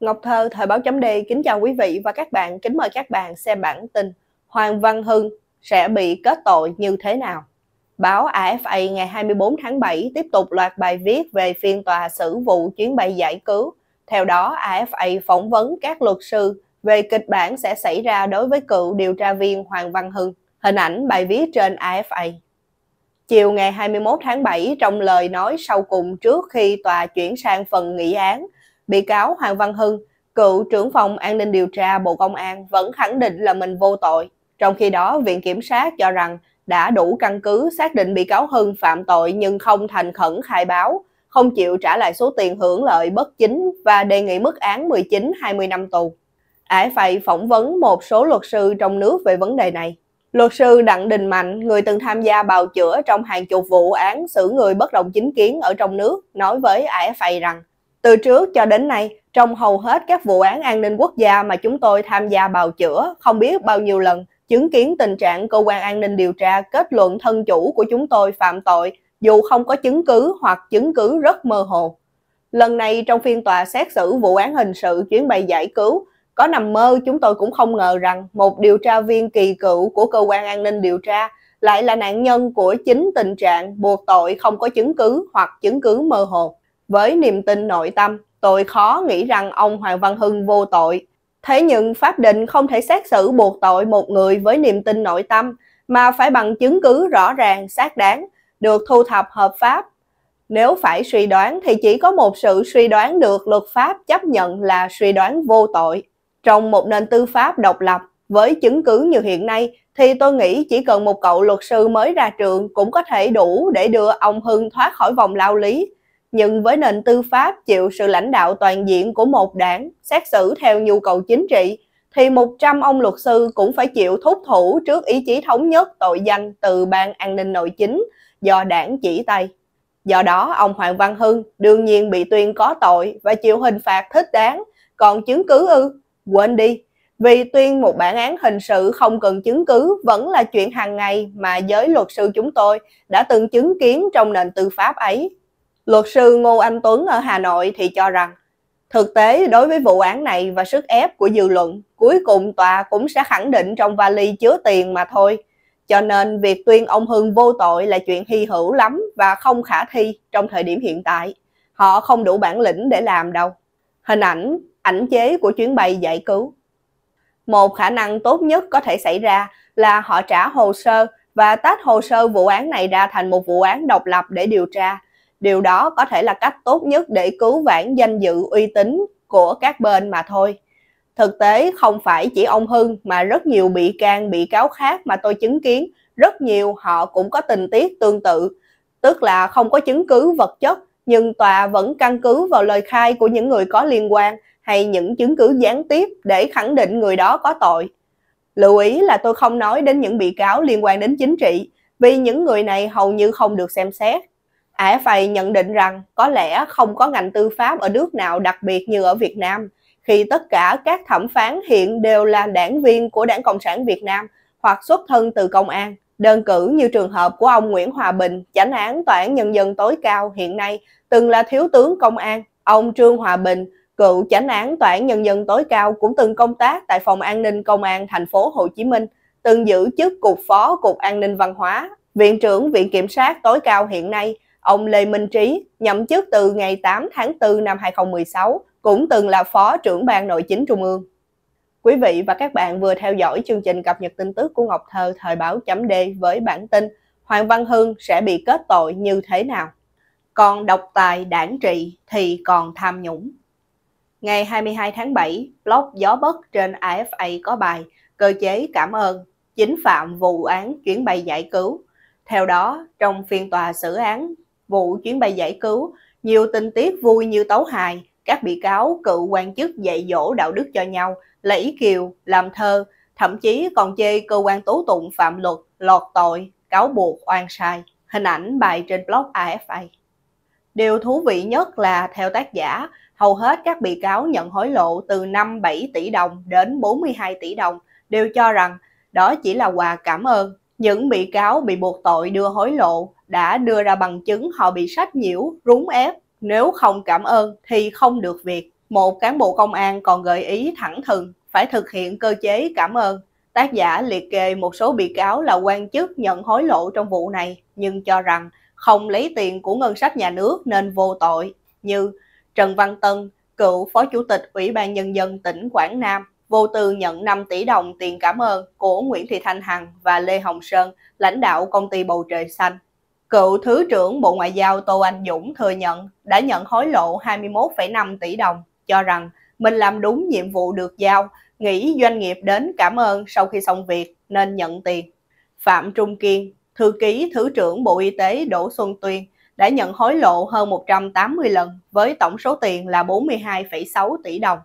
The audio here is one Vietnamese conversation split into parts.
Ngọc Thơ, Thời báo chấm đê kính chào quý vị và các bạn. Kính mời các bạn xem bản tin Hoàng Văn Hưng sẽ bị kết tội như thế nào. Báo AFA ngày 24 tháng 7 tiếp tục loạt bài viết về phiên tòa xử vụ chuyến bay giải cứu. Theo đó, AFA phỏng vấn các luật sư về kịch bản sẽ xảy ra đối với cựu điều tra viên Hoàng Văn Hưng. Hình ảnh bài viết trên AFA. Chiều ngày 21 tháng 7, trong lời nói sau cùng trước khi tòa chuyển sang phần nghị án, bị cáo Hoàng Văn Hưng, cựu trưởng phòng an ninh điều tra Bộ Công an vẫn khẳng định là mình vô tội. Trong khi đó, Viện Kiểm sát cho rằng đã đủ căn cứ xác định bị cáo Hưng phạm tội nhưng không thành khẩn khai báo, không chịu trả lại số tiền hưởng lợi bất chính và đề nghị mức án 19-20 năm tù. Ải phải phỏng vấn một số luật sư trong nước về vấn đề này. Luật sư Đặng Đình Mạnh, người từng tham gia bào chữa trong hàng chục vụ án xử người bất đồng chính kiến ở trong nước, nói với AFA rằng từ trước cho đến nay, trong hầu hết các vụ án an ninh quốc gia mà chúng tôi tham gia bào chữa, không biết bao nhiêu lần chứng kiến tình trạng cơ quan an ninh điều tra kết luận thân chủ của chúng tôi phạm tội dù không có chứng cứ hoặc chứng cứ rất mơ hồ. Lần này trong phiên tòa xét xử vụ án hình sự chuyến bay giải cứu, có nằm mơ chúng tôi cũng không ngờ rằng một điều tra viên kỳ cựu của cơ quan an ninh điều tra lại là nạn nhân của chính tình trạng buộc tội không có chứng cứ hoặc chứng cứ mơ hồ. Với niềm tin nội tâm, tôi khó nghĩ rằng ông Hoàng Văn Hưng vô tội. Thế nhưng pháp định không thể xét xử buộc tội một người với niềm tin nội tâm mà phải bằng chứng cứ rõ ràng, xác đáng, được thu thập hợp pháp. Nếu phải suy đoán thì chỉ có một sự suy đoán được luật pháp chấp nhận là suy đoán vô tội. Trong một nền tư pháp độc lập, với chứng cứ như hiện nay thì tôi nghĩ chỉ cần một cậu luật sư mới ra trường cũng có thể đủ để đưa ông Hưng thoát khỏi vòng lao lý nhưng với nền tư pháp chịu sự lãnh đạo toàn diện của một đảng, xét xử theo nhu cầu chính trị, thì 100 ông luật sư cũng phải chịu thúc thủ trước ý chí thống nhất tội danh từ Ban An ninh Nội chính do đảng chỉ tay. Do đó, ông Hoàng Văn Hưng đương nhiên bị tuyên có tội và chịu hình phạt thích đáng, còn chứng cứ ư? Quên đi, vì tuyên một bản án hình sự không cần chứng cứ vẫn là chuyện hàng ngày mà giới luật sư chúng tôi đã từng chứng kiến trong nền tư pháp ấy. Luật sư Ngô Anh Tuấn ở Hà Nội thì cho rằng Thực tế đối với vụ án này và sức ép của dư luận, cuối cùng tòa cũng sẽ khẳng định trong vali chứa tiền mà thôi. Cho nên việc tuyên ông Hưng vô tội là chuyện hy hữu lắm và không khả thi trong thời điểm hiện tại. Họ không đủ bản lĩnh để làm đâu. Hình ảnh, ảnh chế của chuyến bay giải cứu. Một khả năng tốt nhất có thể xảy ra là họ trả hồ sơ và tách hồ sơ vụ án này ra thành một vụ án độc lập để điều tra điều đó có thể là cách tốt nhất để cứu vãn danh dự uy tín của các bên mà thôi thực tế không phải chỉ ông hưng mà rất nhiều bị can bị cáo khác mà tôi chứng kiến rất nhiều họ cũng có tình tiết tương tự tức là không có chứng cứ vật chất nhưng tòa vẫn căn cứ vào lời khai của những người có liên quan hay những chứng cứ gián tiếp để khẳng định người đó có tội lưu ý là tôi không nói đến những bị cáo liên quan đến chính trị vì những người này hầu như không được xem xét AFA nhận định rằng có lẽ không có ngành tư pháp ở nước nào đặc biệt như ở Việt Nam, khi tất cả các thẩm phán hiện đều là đảng viên của Đảng Cộng sản Việt Nam hoặc xuất thân từ công an. Đơn cử như trường hợp của ông Nguyễn Hòa Bình, chánh án Tòa án Nhân dân tối cao hiện nay từng là thiếu tướng công an. Ông Trương Hòa Bình, cựu chánh án Tòa án Nhân dân tối cao cũng từng công tác tại Phòng An ninh Công an thành phố Hồ Chí Minh, từng giữ chức Cục Phó Cục An ninh Văn hóa, Viện trưởng Viện Kiểm sát tối cao hiện nay – Ông Lê Minh Trí nhậm chức từ ngày 8 tháng 4 năm 2016, cũng từng là Phó trưởng Ban Nội chính Trung ương. Quý vị và các bạn vừa theo dõi chương trình cập nhật tin tức của Ngọc Thơ thời báo chấm D với bản tin Hoàng Văn Hưng sẽ bị kết tội như thế nào? Còn độc tài đảng trị thì còn tham nhũng. Ngày 22 tháng 7, blog Gió Bất trên AFA có bài Cơ chế cảm ơn, chính phạm vụ án chuyến bay giải cứu. Theo đó, trong phiên tòa xử án vụ chuyến bay giải cứu, nhiều tình tiết vui như tấu hài, các bị cáo cựu quan chức dạy dỗ đạo đức cho nhau, lẫy kiều, làm thơ, thậm chí còn chê cơ quan tố tụng phạm luật, lọt tội, cáo buộc oan sai. Hình ảnh bài trên blog AFA. Điều thú vị nhất là theo tác giả, hầu hết các bị cáo nhận hối lộ từ 5-7 tỷ đồng đến 42 tỷ đồng đều cho rằng đó chỉ là quà cảm ơn. Những bị cáo bị buộc tội đưa hối lộ đã đưa ra bằng chứng họ bị sách nhiễu, rúng ép. Nếu không cảm ơn thì không được việc. Một cán bộ công an còn gợi ý thẳng thừng phải thực hiện cơ chế cảm ơn. Tác giả liệt kê một số bị cáo là quan chức nhận hối lộ trong vụ này nhưng cho rằng không lấy tiền của ngân sách nhà nước nên vô tội như Trần Văn Tân, cựu Phó Chủ tịch Ủy ban Nhân dân tỉnh Quảng Nam, vô tư nhận 5 tỷ đồng tiền cảm ơn của Nguyễn Thị Thanh Hằng và Lê Hồng Sơn, lãnh đạo công ty Bầu Trời Xanh. Cựu Thứ trưởng Bộ Ngoại giao Tô Anh Dũng thừa nhận đã nhận hối lộ 21,5 tỷ đồng, cho rằng mình làm đúng nhiệm vụ được giao, nghĩ doanh nghiệp đến cảm ơn sau khi xong việc nên nhận tiền. Phạm Trung Kiên, thư ký Thứ trưởng Bộ Y tế Đỗ Xuân Tuyên đã nhận hối lộ hơn 180 lần với tổng số tiền là 42,6 tỷ đồng.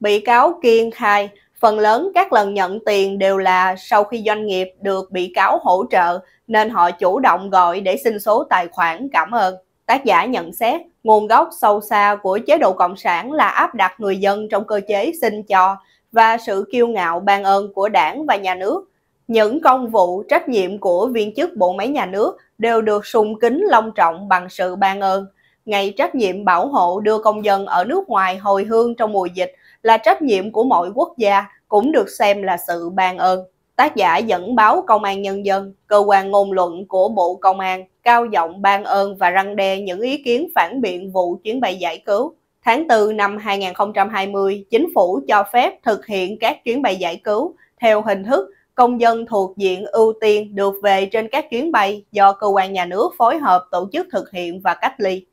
Bị cáo Kiên khai Phần lớn các lần nhận tiền đều là sau khi doanh nghiệp được bị cáo hỗ trợ nên họ chủ động gọi để xin số tài khoản cảm ơn. Tác giả nhận xét nguồn gốc sâu xa của chế độ cộng sản là áp đặt người dân trong cơ chế xin cho và sự kiêu ngạo ban ơn của đảng và nhà nước. Những công vụ, trách nhiệm của viên chức bộ máy nhà nước đều được sùng kính long trọng bằng sự ban ơn. Ngày trách nhiệm bảo hộ đưa công dân ở nước ngoài hồi hương trong mùa dịch là trách nhiệm của mọi quốc gia cũng được xem là sự ban ơn. Tác giả dẫn báo Công an Nhân dân, cơ quan ngôn luận của Bộ Công an, cao giọng ban ơn và răng đe những ý kiến phản biện vụ chuyến bay giải cứu. Tháng 4 năm 2020, chính phủ cho phép thực hiện các chuyến bay giải cứu theo hình thức công dân thuộc diện ưu tiên được về trên các chuyến bay do cơ quan nhà nước phối hợp tổ chức thực hiện và cách ly.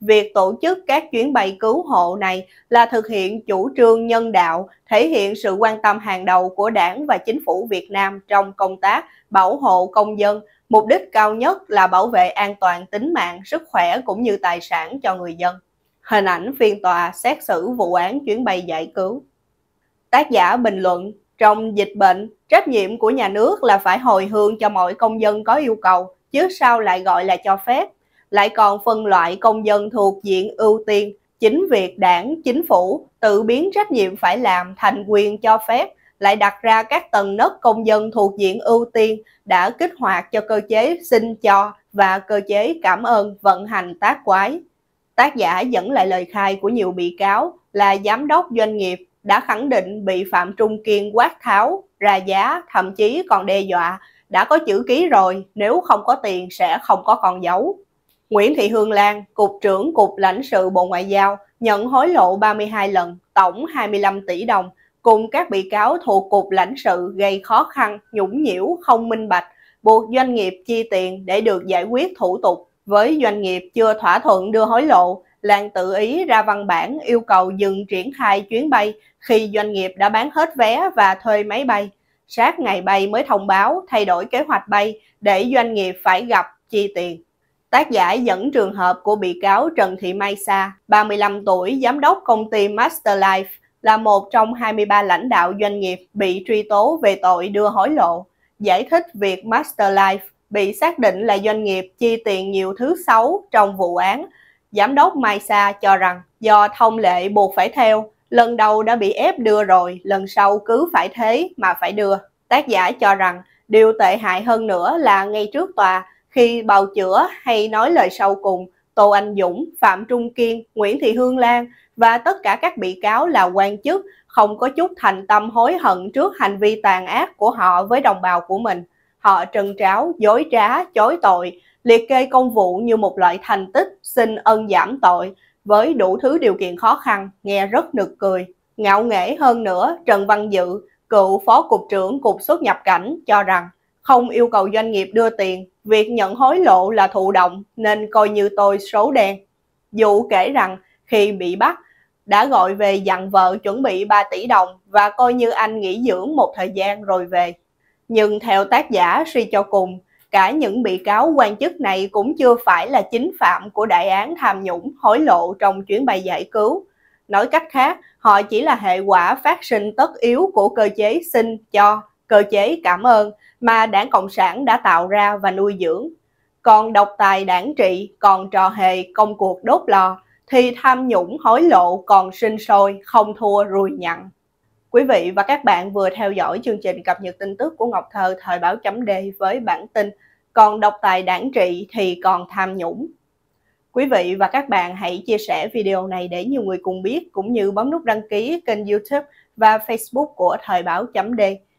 Việc tổ chức các chuyến bay cứu hộ này là thực hiện chủ trương nhân đạo, thể hiện sự quan tâm hàng đầu của Đảng và Chính phủ Việt Nam trong công tác bảo hộ công dân, mục đích cao nhất là bảo vệ an toàn tính mạng, sức khỏe cũng như tài sản cho người dân. Hình ảnh phiên tòa xét xử vụ án chuyến bay giải cứu. Tác giả bình luận trong dịch bệnh, trách nhiệm của nhà nước là phải hồi hương cho mọi công dân có yêu cầu, chứ sao lại gọi là cho phép lại còn phân loại công dân thuộc diện ưu tiên. Chính việc đảng, chính phủ tự biến trách nhiệm phải làm thành quyền cho phép lại đặt ra các tầng nấc công dân thuộc diện ưu tiên đã kích hoạt cho cơ chế xin cho và cơ chế cảm ơn vận hành tác quái. Tác giả dẫn lại lời khai của nhiều bị cáo là giám đốc doanh nghiệp đã khẳng định bị Phạm Trung Kiên quát tháo, ra giá, thậm chí còn đe dọa đã có chữ ký rồi, nếu không có tiền sẽ không có con dấu. Nguyễn Thị Hương Lan, Cục trưởng Cục lãnh sự Bộ Ngoại giao, nhận hối lộ 32 lần, tổng 25 tỷ đồng, cùng các bị cáo thuộc Cục lãnh sự gây khó khăn, nhũng nhiễu, không minh bạch, buộc doanh nghiệp chi tiền để được giải quyết thủ tục. Với doanh nghiệp chưa thỏa thuận đưa hối lộ, Lan tự ý ra văn bản yêu cầu dừng triển khai chuyến bay khi doanh nghiệp đã bán hết vé và thuê máy bay. Sát ngày bay mới thông báo thay đổi kế hoạch bay để doanh nghiệp phải gặp chi tiền. Tác giả dẫn trường hợp của bị cáo Trần Thị Mai Sa, 35 tuổi, giám đốc công ty Masterlife, là một trong 23 lãnh đạo doanh nghiệp bị truy tố về tội đưa hối lộ. Giải thích việc Masterlife bị xác định là doanh nghiệp chi tiền nhiều thứ xấu trong vụ án, giám đốc Mai Sa cho rằng do thông lệ buộc phải theo, lần đầu đã bị ép đưa rồi, lần sau cứ phải thế mà phải đưa. Tác giả cho rằng điều tệ hại hơn nữa là ngay trước tòa, khi bào chữa hay nói lời sau cùng, Tô Anh Dũng, Phạm Trung Kiên, Nguyễn Thị Hương Lan và tất cả các bị cáo là quan chức không có chút thành tâm hối hận trước hành vi tàn ác của họ với đồng bào của mình. Họ trần tráo, dối trá, chối tội, liệt kê công vụ như một loại thành tích, xin ân giảm tội, với đủ thứ điều kiện khó khăn, nghe rất nực cười. Ngạo nghễ hơn nữa, Trần Văn Dự, cựu phó cục trưởng cục xuất nhập cảnh cho rằng không yêu cầu doanh nghiệp đưa tiền, việc nhận hối lộ là thụ động nên coi như tôi xấu đen. Dụ kể rằng khi bị bắt, đã gọi về dặn vợ chuẩn bị 3 tỷ đồng và coi như anh nghỉ dưỡng một thời gian rồi về. Nhưng theo tác giả suy cho cùng, cả những bị cáo quan chức này cũng chưa phải là chính phạm của đại án tham nhũng hối lộ trong chuyến bay giải cứu. Nói cách khác, họ chỉ là hệ quả phát sinh tất yếu của cơ chế xin cho, cơ chế cảm ơn mà đảng Cộng sản đã tạo ra và nuôi dưỡng. Còn độc tài đảng trị, còn trò hề công cuộc đốt lò, thì tham nhũng hối lộ còn sinh sôi, không thua rùi nhặn. Quý vị và các bạn vừa theo dõi chương trình cập nhật tin tức của Ngọc Thơ thời báo chấm D với bản tin Còn độc tài đảng trị thì còn tham nhũng. Quý vị và các bạn hãy chia sẻ video này để nhiều người cùng biết cũng như bấm nút đăng ký kênh youtube và facebook của thời báo chấm D